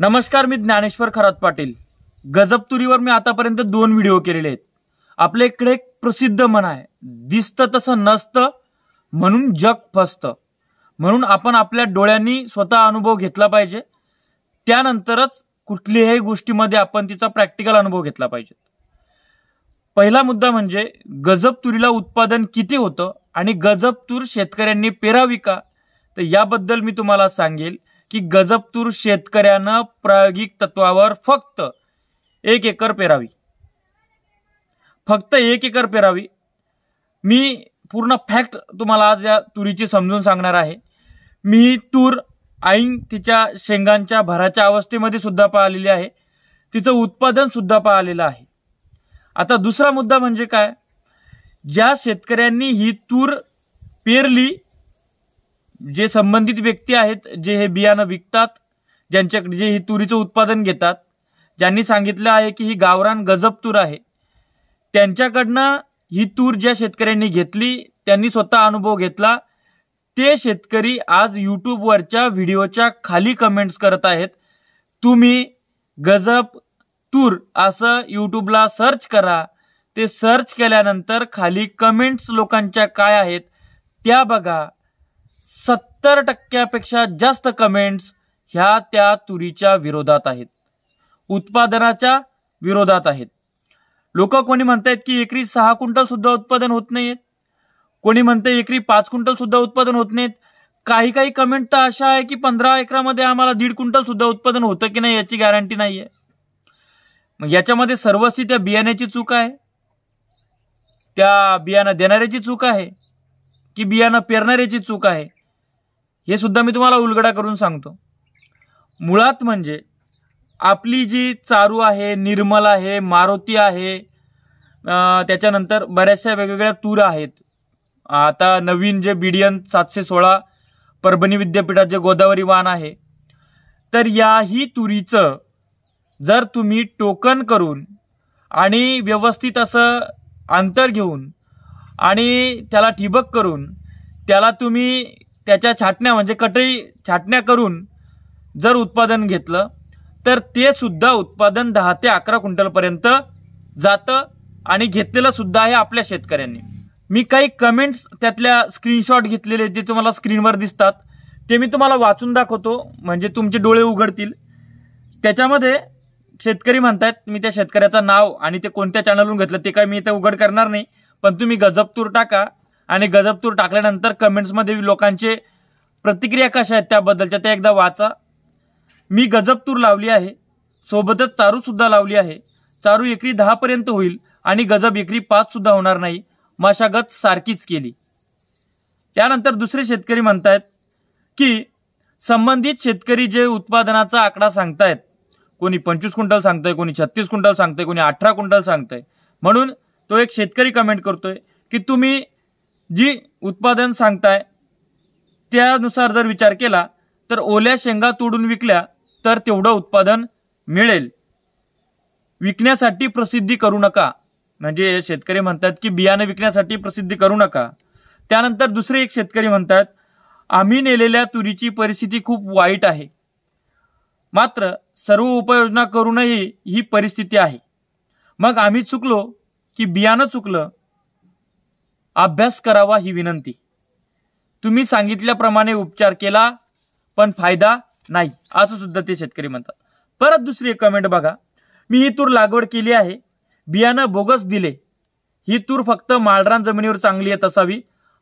नमस्कार मी ज्ञानेश्वर खरात पाटील गजबतुरीवर मी आतापर्यंत दोन व्हिडिओ केलेले आहेत आपल्या इकडे एक प्रसिद्ध म्हण आहे दिसतं तसं नसतं म्हणून जग फसतं म्हणून आपण आपल्या डोळ्यांनी स्वतः अनुभव घेतला पाहिजे त्यानंतरच कुठल्याही गोष्टीमध्ये आपण तिचा प्रॅक्टिकल अनुभव घेतला पाहिजे पहिला मुद्दा म्हणजे गजब तुरीला उत्पादन किती होतं आणि गजब तूर शेतकऱ्यांनी पेरावी का तर याबद्दल मी तुम्हाला सांगेल की गजबतूर शेतकऱ्यानं प्रायोगिक तत्वावर फक्त एक एकर पेरावी फक्त एक एकर पेरावी मी पूर्ण फॅक्ट तुम्हाला आज या तुरीची समजून सांगणार आहे मी तूर आईन तिच्या शेंगांच्या भराच्या अवस्थेमध्ये सुद्धा पाहिलेली आहे तिचं उत्पादन सुद्धा पाहिलेलं आहे आता दुसरा मुद्दा म्हणजे काय ज्या शेतकऱ्यांनी ही तूर पेरली जे संबंधित व्यक्ती आहेत जे हे बियाणं विकतात ज्यांच्याकडे जे ही तुरीचं उत्पादन घेतात ज्यांनी सांगितलं आहे की ही गावरान गजब तूर आहे त्यांच्याकडनं ही तूर ज्या शेतकऱ्यांनी घेतली त्यांनी स्वतः अनुभव घेतला ते शेतकरी आज यूट्यूबवरच्या व्हिडिओच्या खाली कमेंट्स करत आहेत तुम्ही गजब तूर असं यूट्यूबला सर्च करा ते सर्च केल्यानंतर खाली कमेंट्स लोकांच्या काय आहेत त्या बघा सत्तर टक्क्यापेक्षा जास्त कमेंट्स ह्या त्या तुरीच्या विरोधात आहेत उत्पादनाच्या विरोधात आहेत लोक कोणी म्हणतायत की एकरी सहा क्विंटल सुद्धा उत्पादन होत नाहीयेत कोणी म्हणते एकरी पाच क्विंटल सुद्धा उत्पादन होत नाहीत काही काही कमेंट तर अशा आहे की पंधरा एकरामध्ये आम्हाला दीड क्विंटल सुद्धा उत्पादन होतं की नाही याची गॅरंटी नाही आहे मग याच्यामध्ये सर्वस्वी त्या बियाण्याची चूक आहे त्या बियाणं देणाऱ्याची चूक आहे की बियाणं पेरणाऱ्याची चूक आहे हे सुद्धा मी तुम्हाला उलगडा करून सांगतो मुळात म्हणजे आपली जी चारू आहे निर्मल आहे मारुती आहे त्याच्यानंतर बऱ्याचशा वेगवेगळ्या तूर आहेत आता नवीन जे बिडियन सातशे सोळा परभणी विद्यापीठात जे गोदावरी वान आहे तर याही तुरीचं जर तुम्ही टोकन करून आणि व्यवस्थित असं अंतर घेऊन आणि त्याला ठिबक करून त्याला तुम्ही त्याच्या छाटण्या म्हणजे कटई छाटण्या करून जर उत्पादन घेतलं तर ते सुद्धा उत्पादन दहा ते अकरा क्विंटलपर्यंत जातं आणि घेतलेलं सुद्धा आहे आपल्या शेतकऱ्यांनी मी काही कमेंट्स त्यातल्या स्क्रीनशॉट घेतलेले जे तुम्हाला स्क्रीनवर दिसतात ते मी तुम्हाला वाचून दाखवतो म्हणजे तुमचे डोळे उघडतील त्याच्यामध्ये शेतकरी म्हणतात मी त्या शेतकऱ्याचं नाव आणि ते कोणत्या चॅनलवरून घेतलं ते काय मी इथे उघड करणार नाही पण तुम्ही गजबतूर टाका आणि गजबतूर टाकल्यानंतर कमेंट्समध्ये लोकांचे प्रतिक्रिया कशा आहेत त्याबद्दलच्या त्या एकदा वाचा मी गजबतूर लावली आहे सोबतच चारूसुद्धा लावली आहे चारू एकरी दहापर्यंत होईल आणि गजब एकरी पाचसुद्धा होणार नाही मशागत सारखीच केली त्यानंतर दुसरे शेतकरी म्हणतायत की संबंधित शेतकरी जे उत्पादनाचा आकडा सांगतायत कोणी पंचवीस क्विंटल सांगतंय कोणी छत्तीस क्विंटल सांगतंय कोणी अठरा क्विंटल सांगतंय म्हणून तो एक शेतकरी कमेंट करतोय की तुम्ही जी उत्पादन सांगताय त्यानुसार जर विचार केला तर ओल्या शेंगा तोडून विकल्या तर तेवढं उत्पादन मिळेल विकण्यासाठी प्रसिद्धी करू नका म्हणजे शेतकरी म्हणतात की बियाणं विकण्यासाठी प्रसिद्धी करू नका त्यानंतर दुसरे एक शेतकरी म्हणतात आम्ही नेलेल्या तुरीची परिस्थिती खूप वाईट आहे मात्र सर्व उपाययोजना करूनही ही परिस्थिती आहे मग आम्ही चुकलो की बियाणं चुकलं अभ्यास करावा ही विनंती तुम्ही सांगितल्याप्रमाणे उपचार केला पण फायदा नाही असं सुद्धा ते शेतकरी म्हणतात परत दुसरी एक कमेंट बघा मी ही तूर लागवड केली आहे बियाणं बोगस दिले ही तूर फक्त माळरान जमिनीवर चांगली येत असावी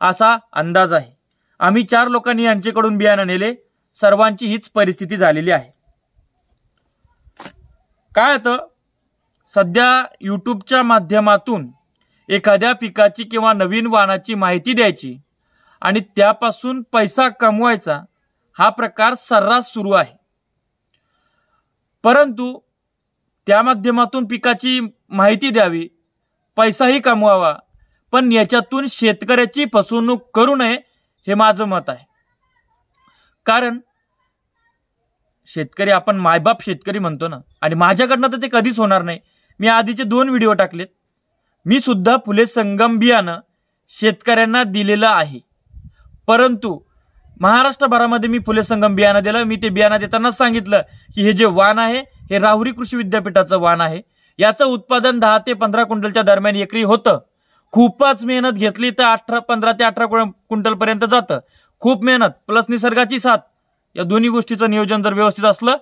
असा अंदाज आहे आम्ही चार लोकांनी यांच्याकडून बियाणं नेले सर्वांची हीच परिस्थिती झालेली आहे काय होतं सध्या युट्यूबच्या माध्यमातून एखाद्या पिकाची किंवा नवीन वाणाची माहिती द्यायची आणि त्यापासून पैसा कमवायचा हा प्रकार सर्रास सुरू आहे परंतु त्या माध्यमातून पिकाची माहिती द्यावी पैसाही कमवावा पण याच्यातून शेतकऱ्याची फसवणूक करू नये हे माझं मत आहे कारण शेतकरी आपण मायबाप शेतकरी म्हणतो ना आणि माझ्याकडनं तर ते कधीच होणार नाही मी आधीचे दोन व्हिडिओ टाकलेत मी सुद्धा फुले संगम बियाणं शेतकऱ्यांना दिलेलं आहे परंतु महाराष्ट्रभरामध्ये मी फुले संगम बियाणं दिलं मी ते बियाणं देताना सांगितलं की हे जे वाण आहे हे राहुरी कृषी विद्यापीठाचं वाण आहे याचं उत्पादन दहा ते पंधरा क्विंटलच्या दरम्यान एकरी होतं खूपच मेहनत घेतली तर अठरा पंधरा ते अठरा पर्यंत जातं खूप मेहनत प्लस निसर्गाची साथ या दोन्ही गोष्टीचं नियोजन जर व्यवस्थित असलं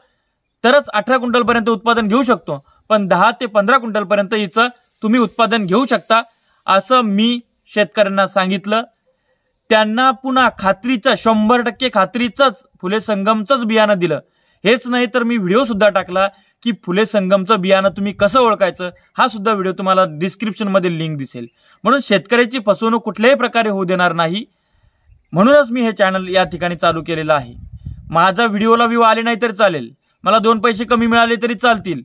तरच अठरा क्विंटलपर्यंत उत्पादन घेऊ शकतो पण दहा ते पंधरा पर्यंत हिचं तुम्ही उत्पादन घेऊ शकता असं मी शेतकऱ्यांना सांगितलं त्यांना पुन्हा खात्रीचा शंभर टक्के खात्रीचंच फुले संगमचंच बियाणं दिलं हेच नाही तर मी व्हिडिओ सुद्धा टाकला की फुले संगमचं बियाणं तुम्ही कसं ओळखायचं हा सुद्धा व्हिडिओ तुम्हाला डिस्क्रिप्शनमध्ये लिंक दिसेल म्हणून शेतकऱ्याची फसवणूक कुठल्याही प्रकारे होऊ देणार नाही म्हणूनच मी हे चॅनल या ठिकाणी चालू केलेलं आहे माझा व्हिडिओला व्यू आले नाही तरी चालेल मला दोन पैसे कमी मिळाले तरी चालतील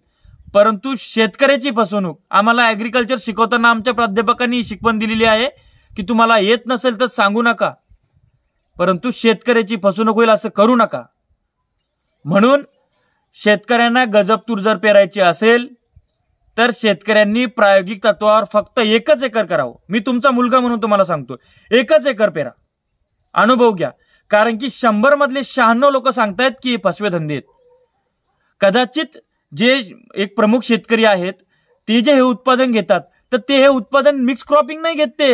परंतु शेतकऱ्याची फसवणूक आम्हाला ॲग्रिकल्चर शिकवताना आमच्या प्राध्यापकांनी शिकवण दिलेली आहे की तुम्हाला येत नसेल तर सांगू नका परंतु शेतकऱ्याची फसवणूक होईल असं करू नका म्हणून शेतकऱ्यांना गजबतूर जर पेरायची असेल तर शेतकऱ्यांनी प्रायोगिक तत्वावर फक्त एकच एकर करावं मी तुमचा मुलगा म्हणून तुम्हाला सांगतो एकच एकर पेरा अनुभव घ्या कारण की शंभरमधले शहाण्णव लोक सांगतायत की हे फसवे धंदे कदाचित जे एक प्रमुख शेतकरी आहेत ते जे हे उत्पादन घेतात तर ते हे उत्पादन मिक्स क्रॉपिंग नाही घेत ते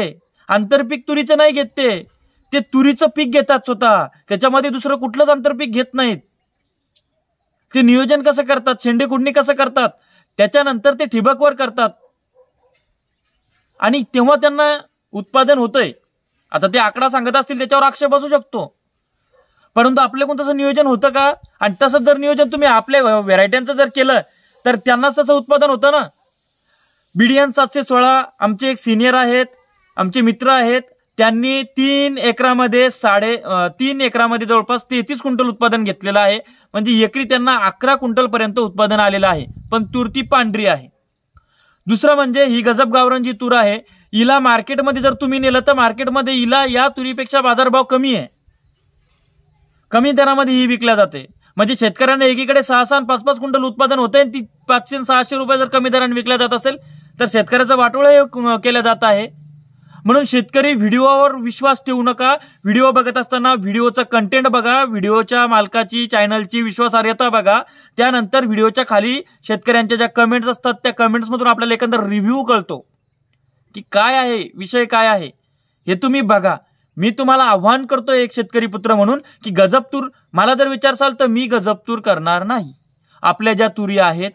आंतरपीक तुरीचं नाही घेत ते तुरीचं पीक घेतात स्वतः त्याच्यामध्ये दुसरं कुठलंच आंतरपीक घेत नाहीत ते नियोजन कसं करतात शेंडे कुडणी कसं करतात त्याच्यानंतर ते ठिबकवर करतात आणि तेव्हा त्यांना उत्पादन होतंय आता ते आकडा सांगत असतील त्याच्यावर आक्षेप असू शकतो परंतु आपल्याकडून तसं नियोजन होतं का आणि तसं जर नियोजन तुम्ही आपल्या व्हेरायट्यांचं जर केलं तर त्यांनाच तसं उत्पादन होतं ना बीडीएन सातशे सोळा आमचे एक सिनियर आहेत आमचे मित्र आहेत त्यांनी तीन एकरामध्ये साडे तीन एकरामध्ये जवळपास तेहतीस क्विंटल उत्पादन घेतलेलं आहे म्हणजे एकरी त्यांना अकरा क्विंटलपर्यंत उत्पादन आलेलं आहे पण तूर ती पांढरी आहे दुसरं म्हणजे ही गजब गावरण जी तूर आहे हिला मार्केटमध्ये जर तुम्ही नेलं तर मार्केटमध्ये हिला या तुरीपेक्षा बाजारभाव कमी आहे कमी दरामध्ये ही विकल्या जाते म्हणजे शेतकऱ्यांना एकीकडे सहा सहा पाच पाच क्विंटल उत्पादन होते आणि ती पाचशे सहाशे रुपये जर कमी दराने विकल्या जात असेल तर शेतकऱ्याचं वाटोळ केलं जात आहे म्हणून शेतकरी व्हिडिओवर विश्वास ठेवू नका व्हिडिओ बघत असताना व्हिडिओचा कंटेंट बघा व्हिडिओच्या मालकाची चॅनलची विश्वासार्हता बघा त्यानंतर व्हिडिओच्या खाली शेतकऱ्यांच्या ज्या कमेंट्स असतात त्या कमेंट्समधून आपल्याला एकंदर रिव्ह्यू कळतो की काय आहे विषय काय आहे हे तुम्ही बघा मी तुम्हाला आव्हान करतो एक शेतकरी पुत्र म्हणून की गजबतूर मला जर विचारसाल तर मी गजबतूर करणार नाही आपल्या ज्या तुरी आहेत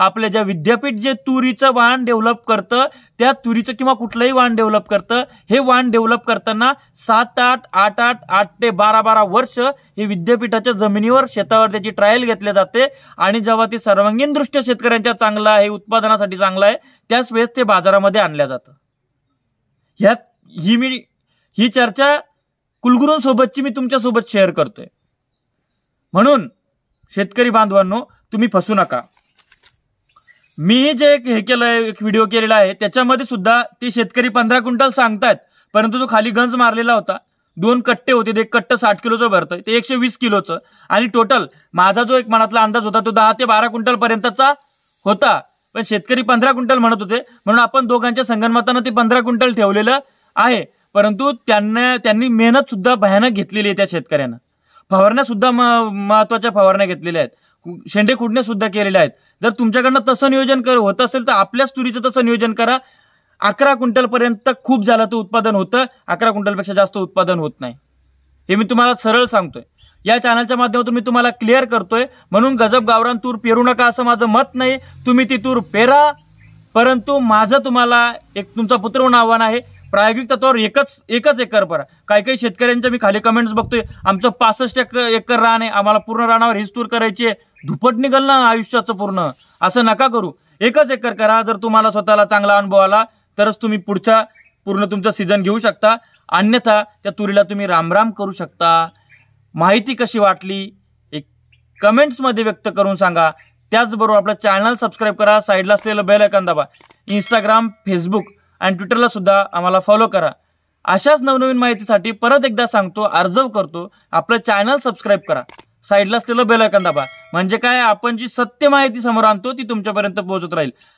आपल्या ज्या विद्यापीठ जे तुरीचं वाण डेव्हलप करतं त्या तुरीचं किंवा कुठलंही वाण डेव्हलप करतं हे वाण डेव्हलप करताना सात आठ आठ आठ आठ ते बारा बारा वर्ष हे विद्यापीठाच्या जमिनीवर शेतावर त्याची ट्रायल घेतली जाते आणि जेव्हा ते सर्वांगीण दृष्ट्या शेतकऱ्यांच्या चांगलं आहे उत्पादनासाठी चांगलं आहे त्याच वेळेस ते बाजारामध्ये आणलं जातं ह्या ही मी ही चर्चा कुलगुरूंसोबतची मी तुमच्यासोबत शेअर करतोय म्हणून शेतकरी बांधवांनो तुम्ही फसू नका मी जे एक हे आहे एक व्हिडिओ केलेला आहे त्याच्यामध्ये सुद्धा ते शेतकरी पंधरा क्विंटल सांगतायत परंतु तो खाली गंज मारलेला होता दोन कट्टे होते ते एक कट्ट साठ किलोचं भरतंय ते एकशे वीस किलोचं आणि टोटल माझा जो एक मनातला अंदाज होता तो दहा ते बारा क्विंटल पर्यंतचा होता पण शेतकरी पंधरा क्विंटल म्हणत होते म्हणून आपण दोघांच्या संगणमतानं ते पंधरा क्विंटल ठेवलेलं आहे परंतु त्यांना त्यांनी मेहनत सुद्धा भयानक घेतलेली आहे त्या शेतकऱ्यांना फवारण्या सुद्धा महत्वाच्या फवारण्या घेतलेल्या आहेत शेंडे खुडणे सुद्धा केलेल्या आहेत जर तुमच्याकडनं तसं नियोजन कर होत असेल तर आपल्याच तुरीचं तसं नियोजन करा अकरा पर्यंत खूप झालं तर उत्पादन होतं अकरा क्विंटलपेक्षा जास्त उत्पादन होत नाही हे मी तुम्हाला सरळ सांगतोय या चॅनलच्या माध्यमातून मी तुम्हाला क्लिअर करतोय म्हणून गजब गावरान तूर पेरू नका असं माझं मत नाही तुम्ही ती तूर पेरा परंतु माझं तुम्हाला एक तुमचा पुत्र म्हणून आव्हान आहे प्रायोगिक तत्वावर एकच एकच एकर पर काही काही शेतकऱ्यांच्या मी खाली कमेंट्स बघतोय आमचं पासष्ट एकर रान आहे आम्हाला पूर्ण रानावर हीच तूर करायची आहे धुपट निघल ना आयुष्याचं पूर्ण असं नका करू एकच एकर करा जर तुम्हाला स्वतःला चांगला अनुभव आला तरच तुम्ही पुढच्या पूर्ण तुमचा सीझन घेऊ शकता अन्यथा त्या तुरीला तुम्ही रामराम करू शकता माहिती कशी वाटली एक कमेंट्समध्ये व्यक्त करून सांगा त्याचबरोबर आपला चॅनल सबस्क्राईब करा साईडला असलेलं बेल ऐकन दाबा इंस्टाग्राम फेसबुक आणि ट्विटरला सुद्धा आम्हाला फॉलो करा अशाच नवनवीन माहितीसाठी परत एकदा सांगतो अर्जव करतो आपलं चॅनल सबस्क्राईब करा साईडला असलेलं बेल ऐकन दाबा म्हणजे काय आपण जी सत्य माहिती समोर आणतो ती तुमच्यापर्यंत पोहोचत राहील